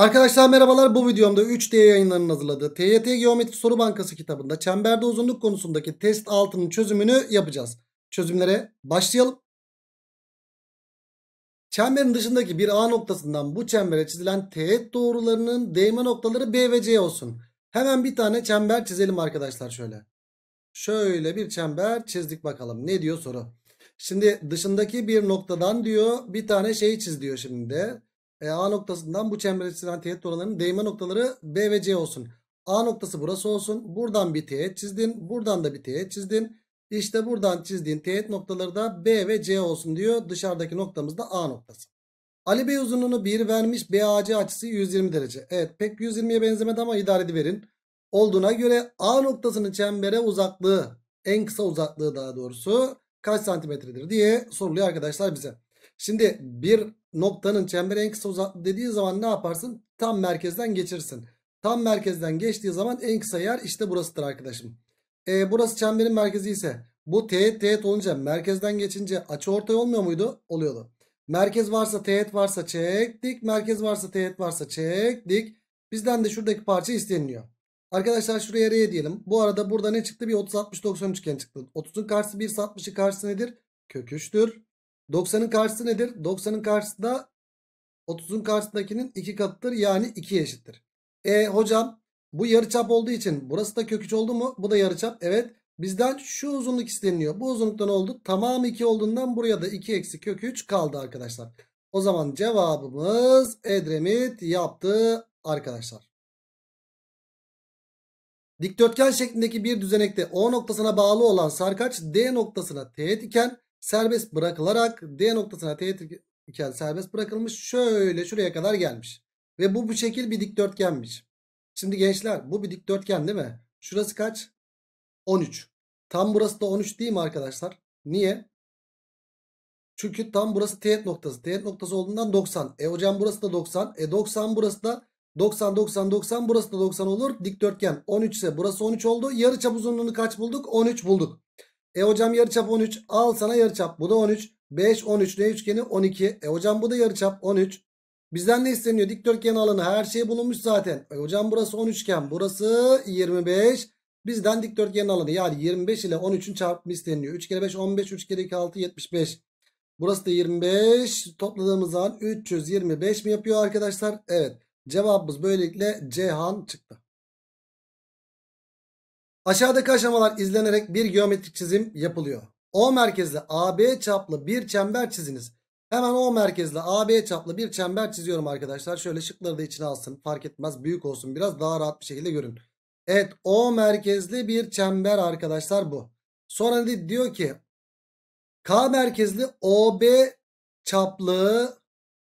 Arkadaşlar merhabalar bu videomda 3D yayınlarının hazırladığı TYT Geometri Soru Bankası kitabında çemberde uzunluk konusundaki test 6'nın çözümünü yapacağız. Çözümlere başlayalım. Çemberin dışındaki bir A noktasından bu çembere çizilen teğet doğrularının değme noktaları B ve C olsun. Hemen bir tane çember çizelim arkadaşlar şöyle. Şöyle bir çember çizdik bakalım. Ne diyor soru? Şimdi dışındaki bir noktadan diyor bir tane şey çiz diyor şimdi de. E, A noktasından bu çember çizilen teğet doğrularının değme noktaları B ve C olsun. A noktası burası olsun. Buradan bir teğet çizdin. Buradan da bir teğet çizdin. İşte buradan çizdiğin teğet noktaları da B ve C olsun diyor. Dışarıdaki noktamız da A noktası. Ali Bey uzunluğunu 1 vermiş. BAC açısı 120 derece. Evet pek 120'ye benzemedi ama idare ediverin. Olduğuna göre A noktasının çembere uzaklığı en kısa uzaklığı daha doğrusu kaç santimetredir diye soruluyor arkadaşlar bize. Şimdi bir noktanın çemberi en kısa uzaklık dediği zaman ne yaparsın? Tam merkezden geçirsin. Tam merkezden geçtiği zaman en kısa yer işte burasıdır arkadaşım. E, burası çemberin merkezi ise bu teğet teğet olunca merkezden geçince açı ortay olmuyor muydu? Oluyordu. Merkez varsa teğet varsa çektik. Merkez varsa teğet varsa çektik. Bizden de şuradaki parça isteniliyor. Arkadaşlar şuraya R diyelim. Bu arada burada ne çıktı? Bir 30 60 90 üçgen çıktı. 30'un karşısı 1 60'ı karşısı nedir? Kök 90'ın karşısı nedir? 90'ın karşısı da 30'un karşısındakinin 2 katıdır. Yani 2'ye eşittir. E hocam bu yarıçap olduğu için burası da kök oldu mu? Bu da yarıçap. Evet. Bizden şu uzunluk isteniyor. Bu uzunlukta ne oldu? Tamam 2 olduğundan buraya da 2 eksi kök 3 kaldı arkadaşlar. O zaman cevabımız Edremit yaptı arkadaşlar. Dikdörtgen şeklindeki bir düzenekte O noktasına bağlı olan sarkaç D noktasına teğet iken serbest bırakılarak D noktasına teğet iken serbest bırakılmış. Şöyle şuraya kadar gelmiş. Ve bu bu şekil bir dikdörtgenmiş. Şimdi gençler bu bir dikdörtgen değil mi? Şurası kaç? 13. Tam burası da 13 değil mi arkadaşlar? Niye? Çünkü tam burası teğet noktası. Teğet noktası olduğundan 90. E hocam burası da 90. E 90 burası da 90 90 90 burası da 90 olur. Dikdörtgen 13 ise burası 13 oldu. Yarıçap uzunluğunu kaç bulduk? 13 bulduk. E hocam yarıçap 13. Al sana yarıçap. Bu da 13. 5 13 ne üçgeni 12. E hocam bu da yarıçap 13. Bizden ne isteniyor? Dikdörtgen alanı her şey bulunmuş zaten. E hocam burası 10 üçgen. Burası 25. Bizden dikdörtgen alanı yani 25 ile 13'ün çarpımı isteniyor 3 kere 5 15 3 kere 2 6 75. Burası da 25. Topladığımız zaman 325 mi yapıyor arkadaşlar? Evet. Cevabımız böylelikle Cihan çıktı. Aşağıdaki aşamalar izlenerek bir geometrik çizim yapılıyor. O merkezli AB çaplı bir çember çiziniz. Hemen O merkezli AB çaplı bir çember çiziyorum arkadaşlar. Şöyle şıkları da içine alsın. Fark etmez büyük olsun biraz daha rahat bir şekilde görün. Evet O merkezli bir çember arkadaşlar bu. Sonra diyor ki K merkezli OB çaplı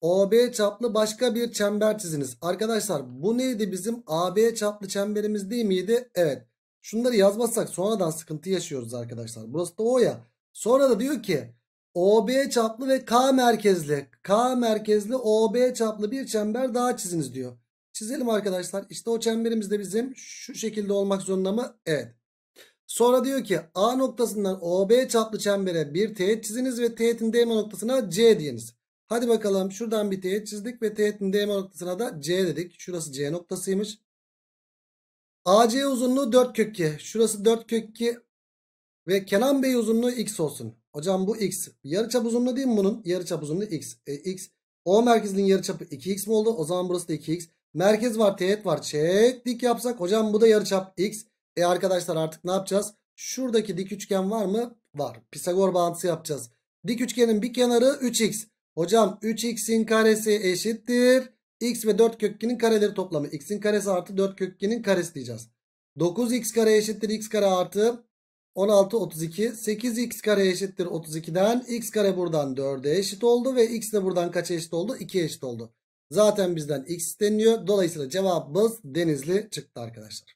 OB çaplı başka bir çember çiziniz. Arkadaşlar bu neydi bizim AB çaplı çemberimiz değil miydi? Evet. Şunları yazmazsak sonradan sıkıntı yaşıyoruz arkadaşlar. Burası da O ya. Sonra da diyor ki OB çaplı ve K merkezli K merkezli OB çaplı bir çember daha çiziniz diyor. Çizelim arkadaşlar. İşte o çemberimiz de bizim şu şekilde olmak zorunda mı? Evet. Sonra diyor ki A noktasından OB çaplı çembere bir teğet çiziniz ve teğetin değme noktasına C diyiniz. Hadi bakalım şuradan bir teğet çizdik ve teğetin değme noktasına da C dedik. Şurası C noktasıymış. AC uzunluğu 4 kök 2. Şurası 4 kök 2 ve Kenan Bey uzunluğu x olsun. Hocam bu x. Yarıçap uzunluğu değil mi bunun? Yarıçap uzunluğu x. E, x. O merkezinin yarıçapı 2x mi oldu? O zaman burası da 2x. Merkez var, teğet var. Çek dik yapsak hocam bu da yarıçap x. E arkadaşlar artık ne yapacağız? Şuradaki dik üçgen var mı? Var. Pisagor bağıntısı yapacağız. Dik üçgenin bir kenarı 3x. Hocam 3x'in karesi eşittir x ve 4 kökünün kareleri toplamı. x'in karesi artı 4 kökünün karesi diyeceğiz. 9x kare eşittir x kare artı 16 32 8x kare eşittir 32'den x kare buradan 4'e eşit oldu ve x de buradan kaça eşit oldu 2'ye eşit oldu. Zaten bizden x isteniyor. Dolayısıyla cevabımız denizli çıktı arkadaşlar.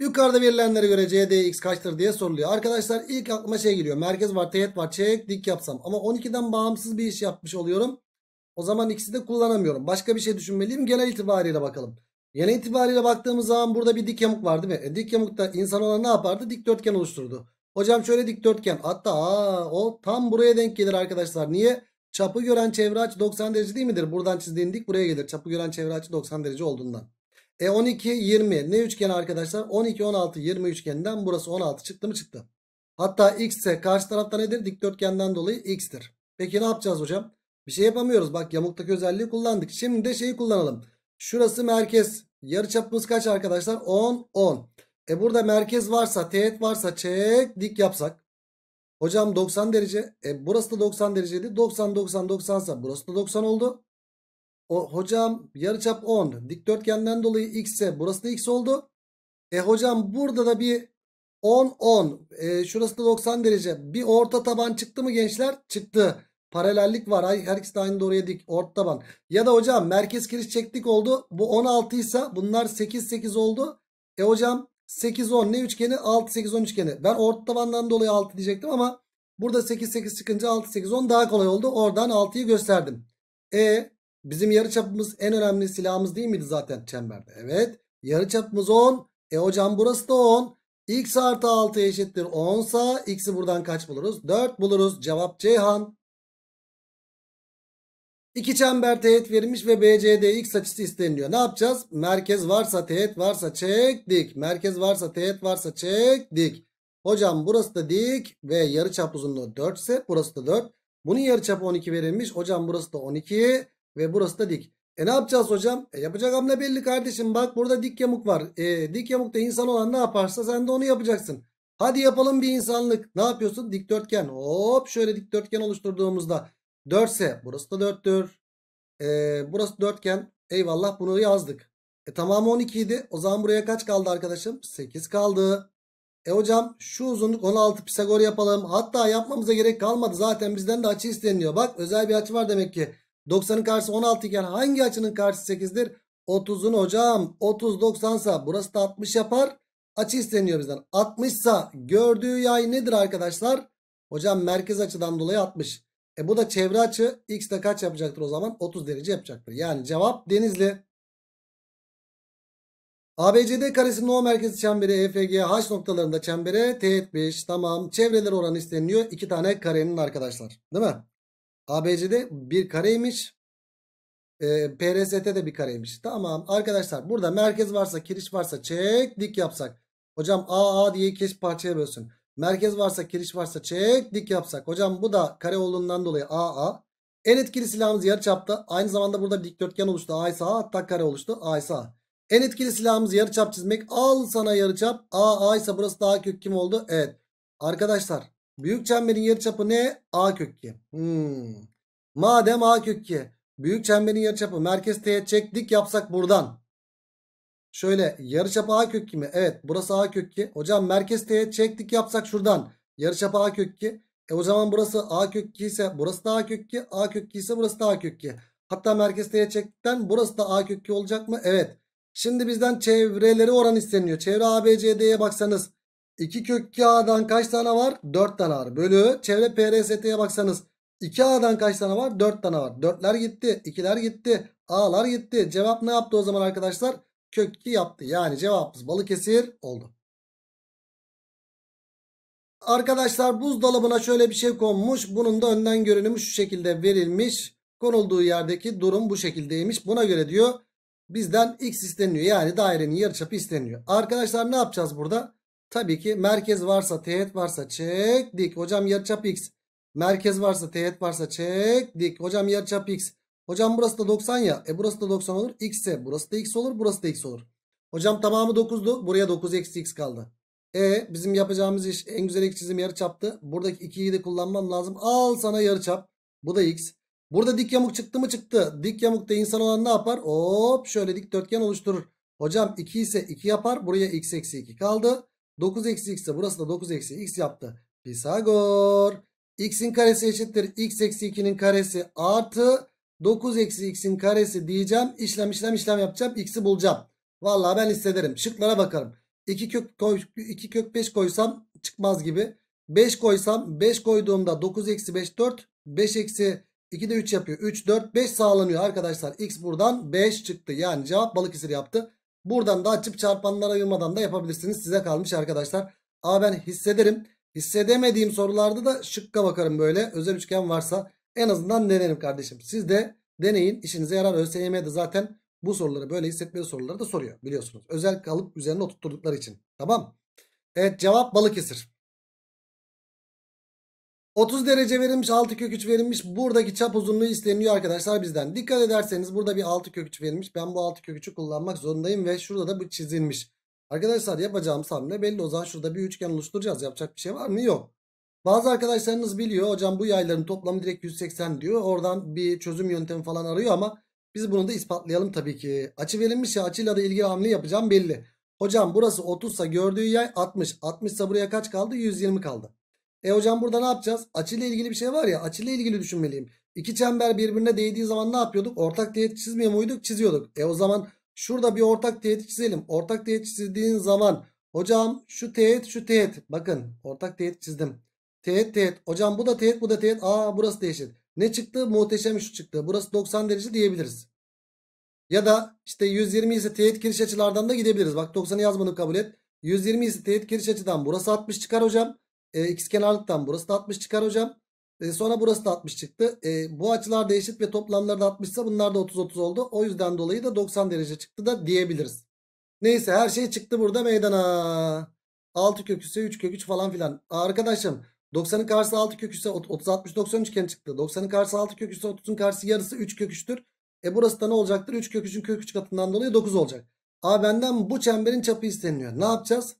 Yukarıda verilenlere göre CDX kaçtır diye soruluyor. Arkadaşlar ilk aklıma şey geliyor. Merkez var, teğet var, çeyrek dik yapsam. Ama 12'den bağımsız bir iş yapmış oluyorum. O zaman x'i de kullanamıyorum. Başka bir şey düşünmeliyim. Genel itibariyle bakalım. Genel itibariyle baktığımız zaman burada bir dik yamuk var değil mi? E, dik yamukta insan olan ne yapardı? Dikdörtgen oluşturdu. Hocam şöyle dikdörtgen. Hatta aa, o tam buraya denk gelir arkadaşlar. Niye? Çapı gören çevre açı 90 derece değil midir? Buradan çizdiğin dik buraya gelir. Çapı gören çevre açı 90 derece olduğundan. E 12 20 ne üçgen arkadaşlar? 12 16 20 üçgeninden burası 16 çıktı mı çıktı. Hatta x ise karşı tarafta nedir? Dikdörtgenden dolayı x'tir. Peki ne yapacağız hocam? Bir şey yapamıyoruz. Bak yamuktaki özelliği kullandık. Şimdi de şeyi kullanalım. Şurası merkez. Yarıçapımız kaç arkadaşlar? 10 10. E burada merkez varsa, teğet varsa çek dik yapsak. Hocam 90 derece. E burası da 90 dereceydi. 90 90 90 sa burası da 90 oldu. O hocam yarıçap 10. Dikdörtgenden dolayı x ise burası da x oldu. E hocam burada da bir 10 10. E, şurası da 90 derece. Bir orta taban çıktı mı gençler? Çıktı. Paralellik var. Ay, her ikisi de aynı doğruya dik. Ort taban. Ya da hocam merkez kiriş çektik oldu. Bu 16 ise bunlar 8 8 oldu. E hocam 8 10 ne üçgeni? 6 8 10 üçgeni. Ben ort tabandan dolayı 6 diyecektim ama burada 8 8 çıkınca 6 8 10 daha kolay oldu. Oradan 6'yı gösterdim. E bizim yarıçapımız en önemli silahımız değil miydi zaten çemberde? Evet. Yarıçapımız 10. E hocam burası da 10. X artı 6 eşittir 10 sa x'i buradan kaç buluruz? 4 buluruz. Cevap Ceyhan. İki çember teğet verilmiş ve BCD x açısı isteniliyor. Ne yapacağız? Merkez varsa teğet varsa çek dik. Merkez varsa teğet varsa çek dik. Hocam burası da dik ve yarıçap uzunluğu 4 ise burası da 4. Bunun yarıçapı 12 verilmiş. Hocam burası da 12 ve burası da dik. E ne yapacağız hocam? E yapacak hamle belli kardeşim. Bak burada dik yamuk var. E, dik yamukta insan olan ne yaparsa sen de onu yapacaksın. Hadi yapalım bir insanlık. Ne yapıyorsun? Dikdörtgen. Hop şöyle dikdörtgen oluşturduğumuzda 4 ise burası da 4'tür. Ee, burası 4 iken eyvallah bunu yazdık. E tamamı 12 idi. O zaman buraya kaç kaldı arkadaşım? 8 kaldı. E hocam şu uzunluk 16 Pisagor yapalım. Hatta yapmamıza gerek kalmadı. Zaten bizden de açı isteniyor. Bak özel bir açı var demek ki. 90'ın karşısı 16 iken hangi açının karşısı 8'dir? 30'un hocam 30 90 sa burası da 60 yapar. Açı isteniyor bizden. 60 sa gördüğü yay nedir arkadaşlar? Hocam merkez açıdan dolayı 60. E bu da çevre açı x de kaç yapacaktır o zaman? 30 derece yapacaktır. Yani cevap denizli. ABCD karesinin O merkezi çemberi EFG H noktalarında çembere teğet 5. Tamam. Çevreler oranı isteniliyor. iki tane karenin arkadaşlar. Değil mi? ABCD bir kareymiş. E, PRST de bir kareymiş. Tamam. Arkadaşlar burada merkez varsa kiriş varsa çek dik yapsak. Hocam AA diye iki parçaya bölsün. Merkez varsa kiriş varsa çek dik yapsak. Hocam bu da kare olduğundan dolayı AA. En etkili silahımız yarı çapta. Aynı zamanda burada bir dikdörtgen oluştu. A ise A hatta kare oluştu. A ise A. En etkili silahımız yarı çap çizmek. Al sana yarıçap. A A ise burası daha kök kim oldu? Evet. Arkadaşlar büyük çemberin yarı çapı ne? A kök 2. Hmm. Madem A kök 2. Büyük çemberin yarıçapı merkez T'ye çek dik yapsak buradan. Şöyle yarıçapı A kök 2 mi? Evet burası A kök 2. Hocam merkez T'ye çektik yapsak şuradan. Yarıçapı A kök 2. E o zaman burası A kök 2 ise burası da A kök 2. A kök 2 ise burası da A kök 2. Hatta merkez T'ye çektikten burası da A kök 2 olacak mı? Evet. Şimdi bizden çevreleri oran isteniyor. Çevre ABCD'ye baksanız 2 kök 2 A'dan kaç tane var? 4 tane var. Bölü çevre PRST'ye baksanız 2 A'dan kaç tane var? 4 tane var. 4'ler gitti. 2'ler gitti. A'lar gitti. Cevap ne yaptı o zaman arkadaşlar? köklü yaptı. Yani cevabımız Balıkesir oldu. Arkadaşlar buzdolabına şöyle bir şey konmuş. Bunun da önden görünümü şu şekilde verilmiş. Konulduğu yerdeki durum bu şekildeymiş. Buna göre diyor bizden x isteniyor. Yani dairenin yarıçapı isteniyor. Arkadaşlar ne yapacağız burada? Tabii ki merkez varsa teğet varsa çek dik. Hocam yarıçap x. Merkez varsa teğet varsa çek dik. Hocam yarıçap x. Hocam burası da 90 ya. E burası da 90 olur. X ise burası da x olur. Burası da x olur. Hocam tamamı 9'du. Buraya 9 eksi x kaldı. E bizim yapacağımız iş en güzel ilk çizim yarı çaptı. Buradaki 2'yi de kullanmam lazım. Al sana yarı çap. Bu da x. Burada dik yamuk çıktı mı çıktı. Dik yamukta insan olan ne yapar? Hop şöyle dikdörtgen oluşturur. Hocam 2 ise 2 yapar. Buraya x eksi 2 kaldı. 9 eksi x ise burası da 9 eksi x yaptı. Pisagor. x'in karesi eşittir. x eksi 2'nin karesi artı 9 eksi x'in karesi diyeceğim. İşlem işlem işlem yapacağım. X'i bulacağım. Vallahi ben hissederim. Şıklara bakarım. 2 kök, koy, 2 kök 5 koysam çıkmaz gibi. 5 koysam 5 koyduğumda 9 eksi 5 4. 5 eksi 2 de 3 yapıyor. 3 4 5 sağlanıyor arkadaşlar. X buradan 5 çıktı. Yani cevap balık balıkesir yaptı. Buradan da açıp çarpanlara ayırmadan da yapabilirsiniz. Size kalmış arkadaşlar. Ama ben hissederim. Hissedemediğim sorularda da şıkka bakarım böyle. Özel üçgen varsa. En azından denerim kardeşim. Siz de deneyin. İşinize yarar. ÖSYM de zaten bu soruları böyle hissetmeli soruları da soruyor biliyorsunuz. Özel kalıp üzerine oturttukları için. Tamam. Evet cevap Balıkesir. 30 derece verilmiş 6 kök 3 verilmiş. Buradaki çap uzunluğu isteniyor arkadaşlar bizden. Dikkat ederseniz burada bir 6 kök 3 verilmiş. Ben bu 6 kök 3'ü kullanmak zorundayım ve şurada da bu çizilmiş. Arkadaşlar yapacağımız hamle belli. O zaman şurada bir üçgen oluşturacağız. Yapacak bir şey var mı? Yok. Bazı arkadaşlarınız biliyor hocam bu yayların toplamı direkt 180 diyor. Oradan bir çözüm yöntemi falan arıyor ama biz bunu da ispatlayalım tabii ki. Açı verilmiş ya açıyla da ilgili hamle yapacağım belli. Hocam burası 30 ise gördüğü yay 60. 60 ise buraya kaç kaldı? 120 kaldı. E hocam burada ne yapacağız? Açıyla ilgili bir şey var ya açıyla ilgili düşünmeliyim. İki çember birbirine değdiği zaman ne yapıyorduk? Ortak teğet çizmiyor muyduk? Çiziyorduk. E o zaman şurada bir ortak teğet çizelim. Ortak teğet çizdiğin zaman hocam şu teğet şu teğet. Bakın ortak teğet çizdim. Teğet teğet. Hocam bu da teğet bu da teğet. Aa burası da eşit. Ne çıktı? Muhteşem şu çıktı. Burası 90 derece diyebiliriz. Ya da işte 120 ise teğet giriş açılardan da gidebiliriz. Bak 90'ı yazmadım kabul et. 120 ise teğet giriş açıdan burası 60 çıkar hocam. E, X kenarlıktan burası da 60 çıkar hocam. E, sonra burası da 60 çıktı. E, bu açılar da eşit ve toplamları da 60 ise bunlar da 30-30 oldu. O yüzden dolayı da 90 derece çıktı da diyebiliriz. Neyse her şey çıktı burada meydana. 6 köküse üstü 3 kök 3 falan filan. Arkadaşım 90'ın karşısı 6 kök 3 ise 30 60 90 üçgen çıktı. 90'ın karşısı 6 kök 3 30'un karşısı yarısı 3 kök 3'tür. E burası da ne olacaktır? 3 kök 3'ün kök 3 katından dolayı 9 olacak. A benden bu çemberin çapı isteniyor. Ne yapacağız?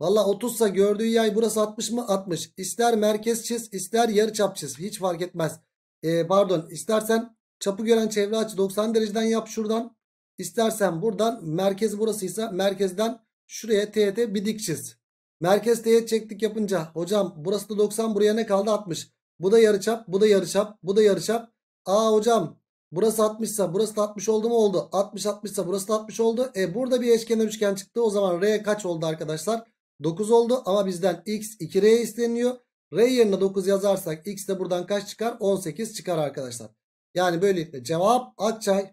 Valla 30 sa gördüğü yay burası 60 mı? 60. İster merkez çiz ister yarı çap çiz. Hiç fark etmez. E, pardon istersen çapı gören çevre açı 90 dereceden yap şuradan. İstersen buradan merkez burasıysa merkezden şuraya TT bir dik çiz. Merkez teğet çektik yapınca hocam burası da 90 buraya ne kaldı 60. Bu da yarıçap bu da yarıçap bu da yarıçap. Aa hocam burası 60 ise burası da 60 oldu mu oldu. 60 60 ise burası da 60 oldu. E burada bir eşkenar üçgen çıktı o zaman R kaç oldu arkadaşlar? 9 oldu ama bizden x 2R isteniyor. R yerine 9 yazarsak x de buradan kaç çıkar? 18 çıkar arkadaşlar. Yani böylelikle cevap Akçay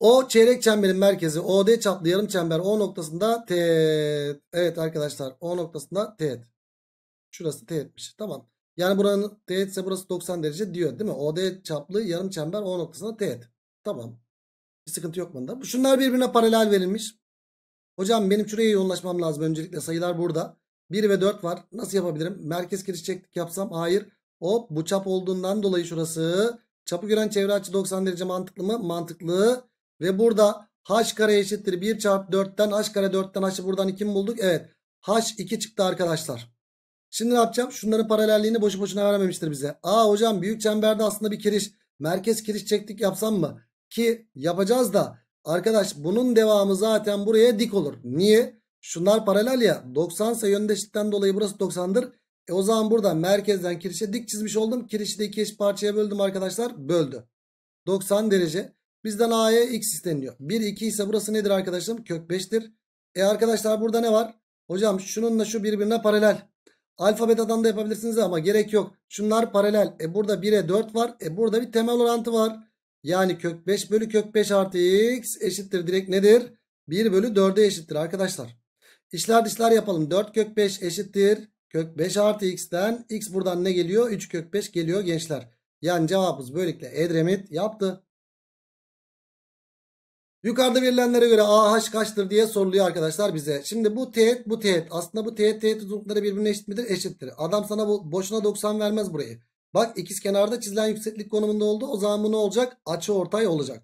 o çeyrek çemberin merkezi OD çaplı yarım çember O noktasında teğet. Evet arkadaşlar O noktasında teğet. Şurası teğetmiş. Tamam. Yani buranın teğet ise burası 90 derece diyor değil mi? OD çaplı yarım çember O noktasında teğet. Tamam. Bir sıkıntı yok bunda. Şunlar birbirine paralel verilmiş. Hocam benim şuraya yoğunlaşmam lazım. Öncelikle sayılar burada. 1 ve 4 var. Nasıl yapabilirim? Merkez çektik, yapsam? Hayır. Hop bu çap olduğundan dolayı şurası. Çapı gören çevre açı 90 derece mantıklı mı? Mantıklı. Ve burada h kare eşittir 1 çarpı 4'ten h kare 4'ten h'ı buradan 2 mi bulduk? Evet. h 2 çıktı arkadaşlar. Şimdi ne yapacağım? Şunların paralelliğini boşu boşuna vermemiştir bize. Aa hocam büyük çemberde aslında bir kiriş. Merkez kiriş çektik yapsam mı? Ki yapacağız da arkadaş bunun devamı zaten buraya dik olur. Niye? Şunlar paralel ya. 90 ise yöndeşlikten dolayı burası 90'dır. E o zaman burada merkezden kirişe dik çizmiş oldum. Kirişi de iki eş parçaya böldüm arkadaşlar. Böldü. 90 derece. Bizden a'ya x isteniyor. 1 2 ise burası nedir arkadaşlarım? Kök 5'tir. E arkadaşlar burada ne var? Hocam şununla şu birbirine paralel. Alfa betadan da yapabilirsiniz ama gerek yok. Şunlar paralel. E burada 1'e 4 var. E burada bir temel orantı var. Yani kök 5 bölü kök 5 artı x eşittir. Direkt nedir? 1 bölü 4'e eşittir arkadaşlar. İşler dışlar yapalım. 4 kök 5 eşittir. Kök 5 artı x'ten x buradan ne geliyor? 3 kök 5 geliyor gençler. Yani cevabımız böylelikle Edremit yaptı. Yukarıda verilenlere göre AH kaçtır diye soruluyor arkadaşlar bize. Şimdi bu teğet bu teğet. Aslında bu teğet teğet uzunlukları birbirine eşit midir? Eşittir. Adam sana bu, boşuna 90 vermez burayı. Bak ikiz kenarda çizilen yükseklik konumunda oldu. O zaman bu ne olacak? Açı ortay olacak.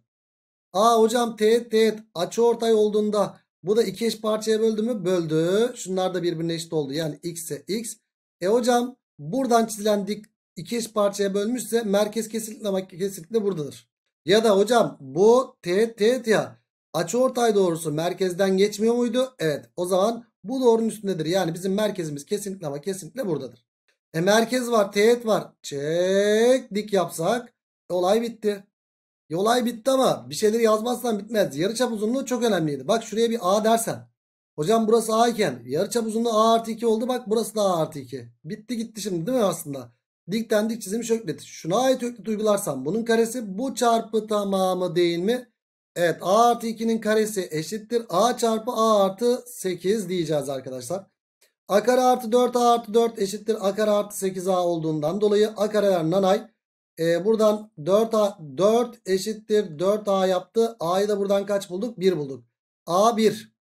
Aa hocam teğet teğet açı ortay olduğunda bu da iki eş parçaya böldü mü? Böldü. Şunlar da birbirine eşit oldu. Yani x ise x. E hocam buradan çizilen dik iki eş parçaya bölmüşse merkez kesinlikle kesinlikle buradadır. Ya da hocam bu teğet ya açı ortay doğrusu merkezden geçmiyor muydu? Evet o zaman bu doğrunun üstündedir. Yani bizim merkezimiz kesinlikle ama kesinlikle buradadır. E merkez var teğet var. Çek dik yapsak e, olay bitti. E, olay bitti ama bir şeyleri yazmazsan bitmez. Yarıçap uzunluğu çok önemliydi. Bak şuraya bir A dersen. Hocam burası A iken yarıçap uzunluğu A artı 2 oldu. Bak burası da A artı 2. Bitti gitti şimdi değil mi aslında? Dikten dik çizilmiş öklit. Şuna ait öklit uygularsam bunun karesi bu çarpı tamamı değil mi? Evet a artı 2'nin karesi eşittir. a çarpı a artı 8 diyeceğiz arkadaşlar. a kare artı 4 a artı 4 eşittir. a kare artı 8a olduğundan dolayı a kareler nanay. Ee, buradan 4a 4 eşittir 4a yaptı. a'yı da buradan kaç bulduk? 1 bulduk. a 1.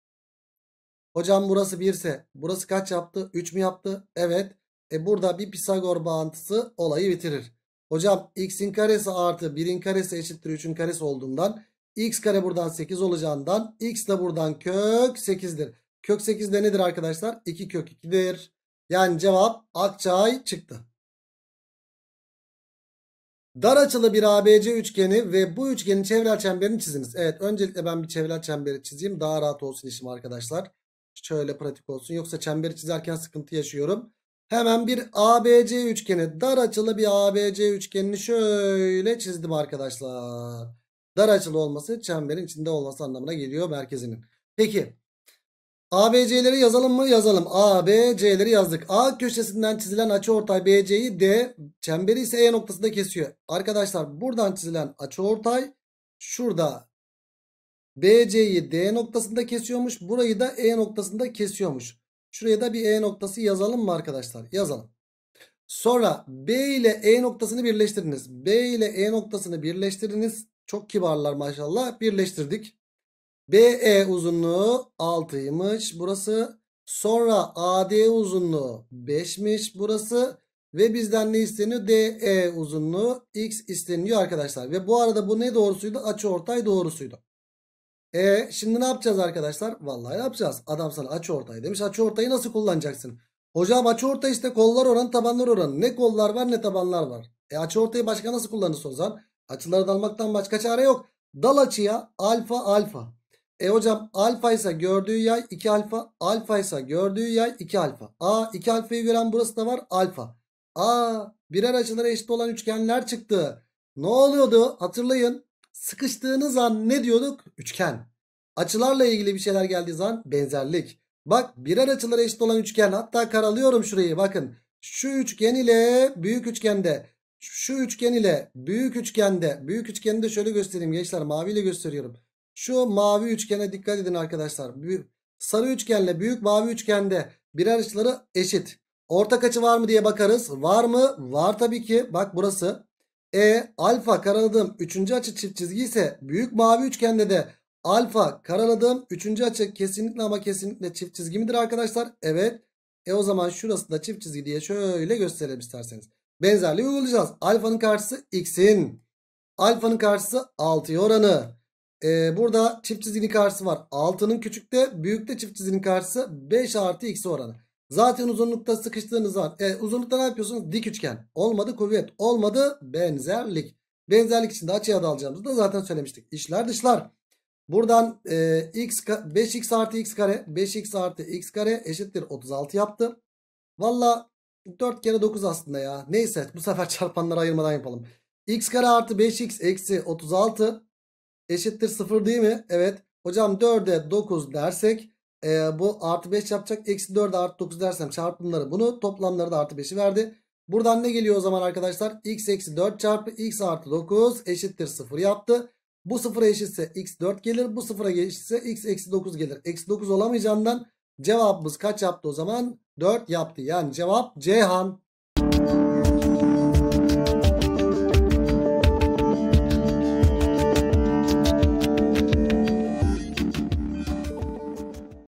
Hocam burası 1 ise burası kaç yaptı? 3 mü yaptı? Evet. E burada bir Pisagor bağıntısı olayı bitirir. Hocam x'in karesi artı 1'in karesi eşittir 3'ün karesi olduğundan x kare buradan 8 olacağından x de buradan kök 8'dir. Kök 8 de nedir arkadaşlar? 2 kök 2'dir. Yani cevap Akçay çıktı. Dar açılı bir ABC üçgeni ve bu üçgenin çevrel çemberini çiziniz. Evet öncelikle ben bir çevrel çemberi çizeyim. Daha rahat olsun işim arkadaşlar. Şöyle pratik olsun. Yoksa çemberi çizerken sıkıntı yaşıyorum. Hemen bir ABC üçgeni dar açılı bir ABC üçgenini şöyle çizdim arkadaşlar. Dar açılı olması çemberin içinde olması anlamına geliyor merkezinin. Peki ABC'leri yazalım mı? Yazalım. ABC'leri yazdık. A köşesinden çizilen açıortay BC'yi D çemberi ise E noktasında kesiyor. Arkadaşlar buradan çizilen açıortay şurada BC'yi D noktasında kesiyormuş. Burayı da E noktasında kesiyormuş. Şuraya da bir E noktası yazalım mı arkadaşlar? Yazalım. Sonra B ile E noktasını birleştiriniz. B ile E noktasını birleştiriniz. Çok kibarlar maşallah. Birleştirdik. BE uzunluğu 6'ymış burası. Sonra AD uzunluğu 5'miş burası. Ve bizden ne isteniyor? DE uzunluğu X isteniyor arkadaşlar. Ve bu arada bu ne doğrusuydu? Açı ortay doğrusuydu. E şimdi ne yapacağız arkadaşlar? Vallahi yapacağız? Adam sana açı ortayı demiş. Açı ortayı nasıl kullanacaksın? Hocam açı orta işte kollar oranı tabanlar oranı. Ne kollar var ne tabanlar var. E açı ortayı başka nasıl kullanırsın o zaman? Açılara dalmaktan başka çare yok. Dal açıya alfa alfa. E hocam alfa ise gördüğü yay 2 alfa. Alfa ise gördüğü yay 2 alfa. A 2 alfayı gören burası da var alfa. A birer açılara eşit olan üçgenler çıktı. Ne oluyordu? Hatırlayın. Sıkıştığınız an ne diyorduk? Üçgen. Açılarla ilgili bir şeyler geldiği zaman benzerlik. Bak birer açıları eşit olan üçgen. Hatta karalıyorum şurayı bakın. Şu üçgen ile büyük üçgende. Şu üçgen ile büyük üçgende. Büyük üçgeni de şöyle göstereyim gençler. Maviyle gösteriyorum. Şu mavi üçgene dikkat edin arkadaşlar. Büyük, sarı üçgenle büyük mavi üçgende birer açıları eşit. Ortak açı var mı diye bakarız. Var mı? Var tabii ki. Bak burası. E alfa karaladığım 3. açı çift çizgi ise büyük mavi üçgende de alfa karaladığım 3. açı kesinlikle ama kesinlikle çift çizgi midir arkadaşlar? Evet. E o zaman şurası da çift çizgi diye şöyle gösterelim isterseniz. Benzerliği uygulayacağız. Alfanın karşısı x'in. Alfanın karşısı 6'ya oranı. Ee, burada çift çizginin karşısı var. 6'nın küçükte büyükte çift çizginin karşısı 5 artı x oranı. Zaten uzunlukta sıkıştığınız zaman. E, uzunlukta ne yapıyorsunuz? Dik üçgen. Olmadı kuvvet. Olmadı benzerlik. Benzerlik içinde açıya dalacağımızı da zaten söylemiştik. İşler dışlar. Buradan e, x 5x artı x kare 5x artı x kare eşittir 36 yaptı. Valla 4 kere 9 aslında ya. Neyse bu sefer çarpanları ayırmadan yapalım. x kare artı 5x eksi 36 eşittir 0 değil mi? Evet. Hocam 4'e 9 dersek e, bu artı 5 yapacak. Eksi 4 artı 9 dersem çarpımları bunu toplamları da artı 5'i verdi. Buradan ne geliyor o zaman arkadaşlar? x eksi 4 çarpı x artı 9 eşittir 0 yaptı. Bu 0'a eşitse x 4 gelir. Bu 0'a eşitse x eksi 9 gelir. Eksi 9 olamayacağından cevabımız kaç yaptı o zaman? 4 yaptı. Yani cevap Ceyhan.